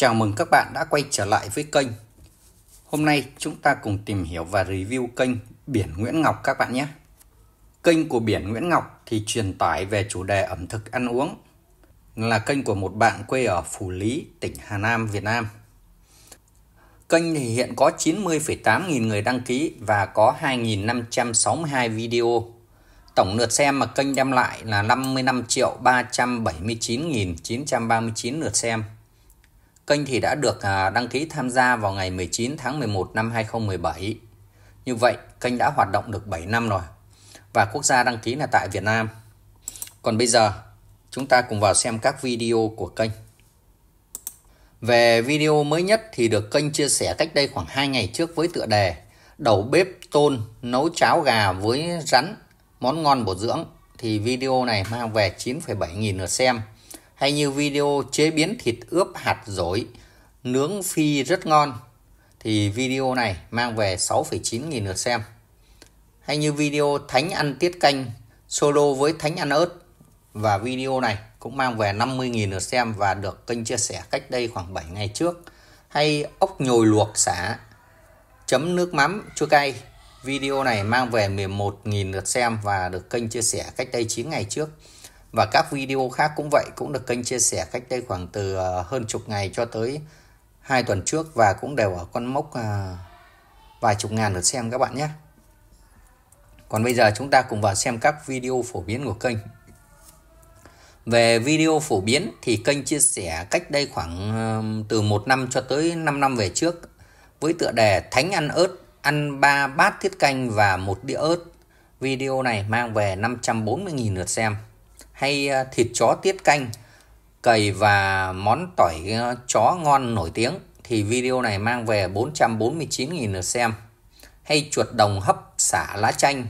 Chào mừng các bạn đã quay trở lại với kênh. Hôm nay chúng ta cùng tìm hiểu và review kênh Biển Nguyễn Ngọc các bạn nhé. Kênh của Biển Nguyễn Ngọc thì truyền tải về chủ đề ẩm thực ăn uống, là kênh của một bạn quê ở phủ Lý, tỉnh Hà Nam, Việt Nam. Kênh thì hiện có 90,8 nghìn người đăng ký và có 2.562 video. Tổng lượt xem mà kênh đem lại là 55 triệu 379.939 lượt xem Kênh thì đã được à, đăng ký tham gia vào ngày 19 tháng 11 năm 2017. Như vậy, kênh đã hoạt động được 7 năm rồi và quốc gia đăng ký là tại Việt Nam. Còn bây giờ, chúng ta cùng vào xem các video của kênh. Về video mới nhất thì được kênh chia sẻ cách đây khoảng 2 ngày trước với tựa đề Đầu bếp tôn nấu cháo gà với rắn, món ngon bổ dưỡng thì video này mang về 9,7 nghìn lượt xem hay như video chế biến thịt ướp hạt dổi nướng phi rất ngon thì video này mang về 6,9 nghìn lượt xem. Hay như video Thánh ăn tiết canh solo với Thánh ăn ớt và video này cũng mang về 50.000 lượt xem và được kênh chia sẻ cách đây khoảng 7 ngày trước. Hay ốc nhồi luộc xả chấm nước mắm chua cay. Video này mang về 11.000 lượt xem và được kênh chia sẻ cách đây 9 ngày trước. Và các video khác cũng vậy, cũng được kênh chia sẻ cách đây khoảng từ ờ, hơn chục ngày cho tới hai tuần trước và cũng đều ở con mốc ờ, vài chục ngàn lượt xem các bạn nhé. Còn bây giờ chúng ta cùng vào xem các video phổ biến của kênh. Về video phổ biến thì kênh chia sẻ cách đây khoảng ờ, từ một năm cho tới 5 năm về trước với tựa đề Thánh ăn ớt, ăn 3 bát tiết canh và một đĩa ớt. Video này mang về 540.000 lượt xem hay ờ, thịt chó tiết canh, cầy và món tỏi ờ, chó ngon nổi tiếng thì video này mang về 449.000 lượt xem. Hay chuột đồng hấp xả lá chanh,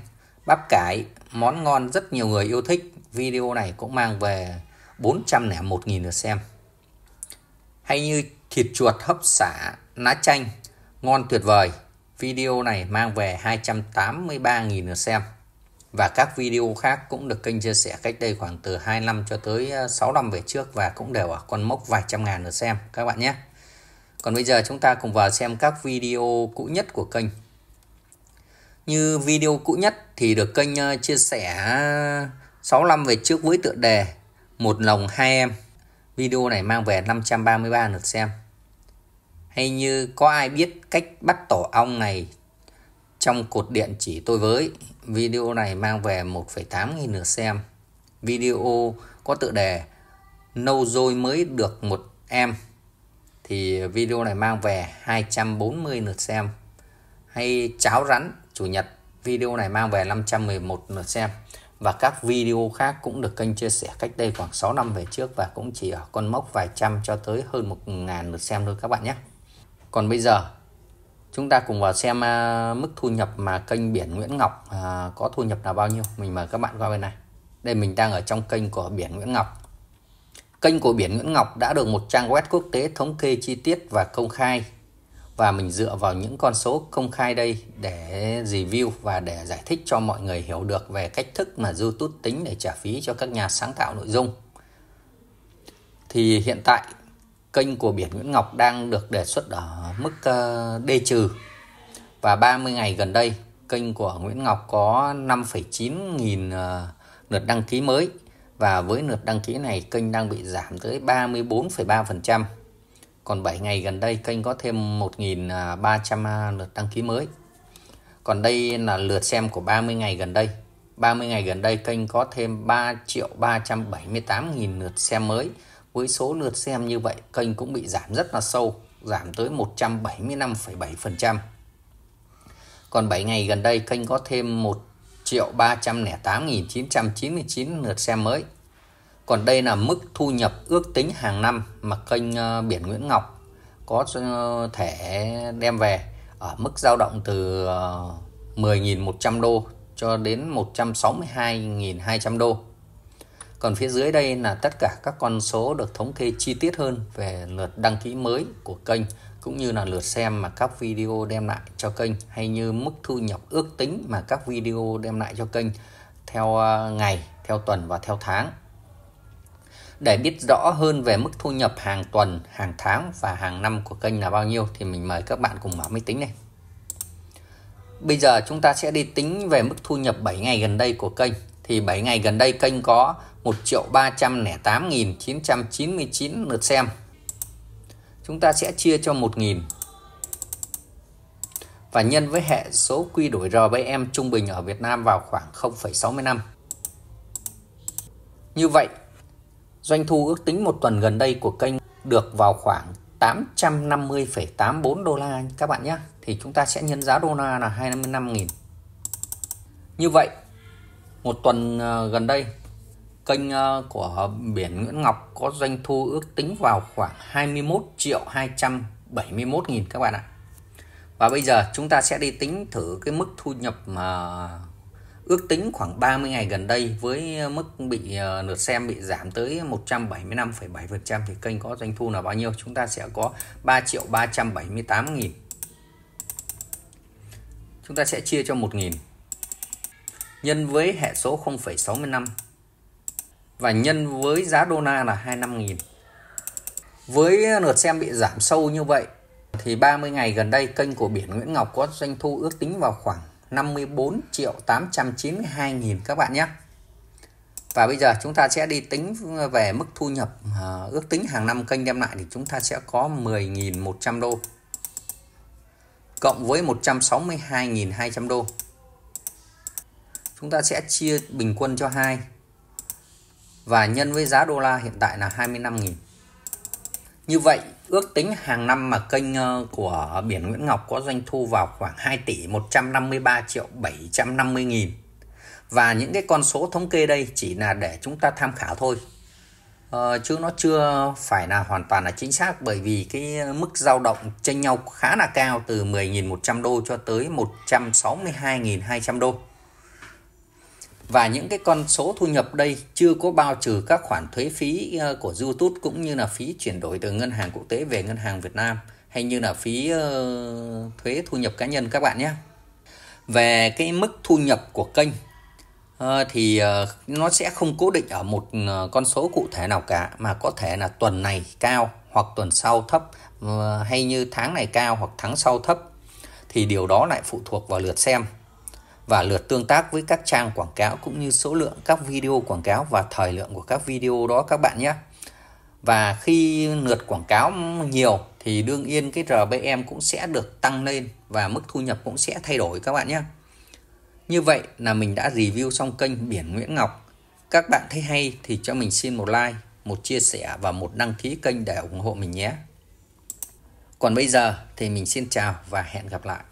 bắp cải, món ngon rất nhiều người yêu thích. Video này cũng mang về 401.000 lượt xem. Hay như thịt chuột hấp xả lá chanh, ngon tuyệt vời. Video này mang về 283.000 lượt xem và các video khác cũng được kênh chia sẻ cách đây khoảng từ 2 năm cho tới 6 ờ, năm về trước và cũng đều ở con mốc vài trăm ngàn lượt xem các bạn nhé. Còn bây giờ chúng ta cùng vào xem các video cũ nhất của kênh. Như video cũ nhất thì được kênh ờ, chia sẻ 6 ờ, năm về trước với tựa đề Một lòng hai em. Video này mang về 533 lượt xem. Hay như có ai biết cách bắt tổ ong này trong cột điện chỉ tôi với, video này mang về 1,8 nghìn lượt xem. Video có tựa đề Nâu rồi mới được một em thì video này mang về 240 lượt xem hay cháo rắn chủ nhật video này mang về 511 lượt xem và các video khác cũng được kênh chia sẻ cách đây khoảng 6 năm về trước và cũng chỉ ở con mốc vài trăm cho tới hơn 1.000 lượt xem thôi các bạn nhé còn bây giờ Chúng ta cùng vào xem à, mức thu nhập mà kênh Biển Nguyễn Ngọc à, có thu nhập là bao nhiêu. Mình mời các bạn qua bên này. Đây mình đang ở trong kênh của Biển Nguyễn Ngọc. Kênh của Biển Nguyễn Ngọc đã được một trang web quốc tế thống kê chi tiết và công khai. Và mình dựa vào những con số công khai đây để review và để giải thích cho mọi người hiểu được về cách thức mà YouTube tính để trả phí cho các nhà sáng tạo nội dung. Thì hiện tại kênh của biển Nguyễn Ngọc đang được đề xuất ở mức D ờ, trừ và 30 ngày gần đây kênh của Nguyễn Ngọc có 5,9 nghìn ờ, lượt đăng ký mới và với lượt đăng ký này kênh đang bị giảm tới 34,3% còn 7 ngày gần đây kênh có thêm 1.300 ờ, lượt đăng ký mới còn đây là lượt xem của 30 ngày gần đây 30 ngày gần đây kênh có thêm 3 triệu 378 nghìn lượt xem mới với số lượt xem như vậy kênh cũng bị giảm rất là sâu giảm tới 175,7% còn 7 ngày gần đây kênh có thêm 1 triệu 308.999 lượt xem mới còn đây là mức thu nhập ước tính hàng năm mà kênh ờ, Biển Nguyễn Ngọc có ờ, thể đem về ở mức dao động từ 10.100 ờ, đô cho đến 162.200 đô còn phía dưới đây là tất cả các con số được thống kê chi tiết hơn về lượt đăng ký mới của kênh cũng như là lượt xem mà các video đem lại cho kênh hay như mức thu nhập ước tính mà các video đem lại cho kênh theo à, ngày, theo tuần và theo tháng. Để biết rõ hơn về mức thu nhập hàng tuần, hàng tháng và hàng năm của kênh là bao nhiêu thì mình mời các bạn cùng mở máy tính này. Bây giờ chúng ta sẽ đi tính về mức thu nhập 7 ngày gần đây của kênh thì 7 ngày gần đây kênh có 1 triệu 308.999 lượt xem chúng ta sẽ chia cho 1.000 và nhân với hệ số quy đổi R trung bình ở Việt Nam vào khoảng năm như vậy doanh thu ước tính một tuần gần đây của kênh được vào khoảng 850,84 đô la các bạn nhé thì chúng ta sẽ nhân giá đô la là 25.000 như vậy một tuần à, gần đây, kênh à, của Biển Nguyễn Ngọc có doanh thu ước tính vào khoảng 21 triệu 271 nghìn các bạn ạ. Và bây giờ chúng ta sẽ đi tính thử cái mức thu nhập mà ước tính khoảng 30 ngày gần đây với mức bị à, lượt xem bị giảm tới 175,7% thì kênh có doanh thu là bao nhiêu? Chúng ta sẽ có 3 triệu 378 nghìn. Chúng ta sẽ chia cho 1 nghìn nhân với hệ số 0,65 và nhân với giá đô la là 25.000. Với lượt xem bị giảm sâu như vậy thì 30 ngày gần đây kênh của Biển Nguyễn Ngọc có doanh thu ước tính vào khoảng 54 triệu 892 nghìn các bạn nhé. Và bây giờ chúng ta sẽ đi tính về mức thu nhập à, ước tính hàng năm kênh đem lại thì chúng ta sẽ có 10.100 đô cộng với 162.200 đô chúng ta sẽ chia bình quân cho 2 và nhân với giá đô la hiện tại là 25.000 như vậy ước tính hàng năm mà kênh ờ, của Biển Nguyễn Ngọc có doanh thu vào khoảng 2 tỷ 153 triệu 750 nghìn và những cái con số thống kê đây chỉ là để chúng ta tham khảo thôi ờ, chứ nó chưa phải là hoàn toàn là chính xác bởi vì cái mức dao động chênh nhau khá là cao từ 10.100 đô cho tới 162.200 đô và những cái con số thu nhập đây chưa có bao trừ các khoản thuế phí ờ, của YouTube cũng như là phí chuyển đổi từ ngân hàng quốc tế về ngân hàng Việt Nam hay như là phí ờ, thuế thu nhập cá nhân các bạn nhé. Về cái mức thu nhập của kênh ờ, thì nó sẽ không cố định ở một con số cụ thể nào cả mà có thể là tuần này cao hoặc tuần sau thấp hay như tháng này cao hoặc tháng sau thấp thì điều đó lại phụ thuộc vào lượt xem và lượt tương tác với các trang quảng cáo cũng như số lượng các video quảng cáo và thời lượng của các video đó các bạn nhé. Và khi lượt quảng cáo nhiều thì đương nhiên cái RBM cũng sẽ được tăng lên và mức thu nhập cũng sẽ thay đổi các bạn nhé. Như vậy là mình đã review xong kênh Biển Nguyễn Ngọc. Các bạn thấy hay thì cho mình xin một like, một chia sẻ và một đăng ký kênh để ủng hộ mình nhé. Còn bây giờ thì mình xin chào và hẹn gặp lại.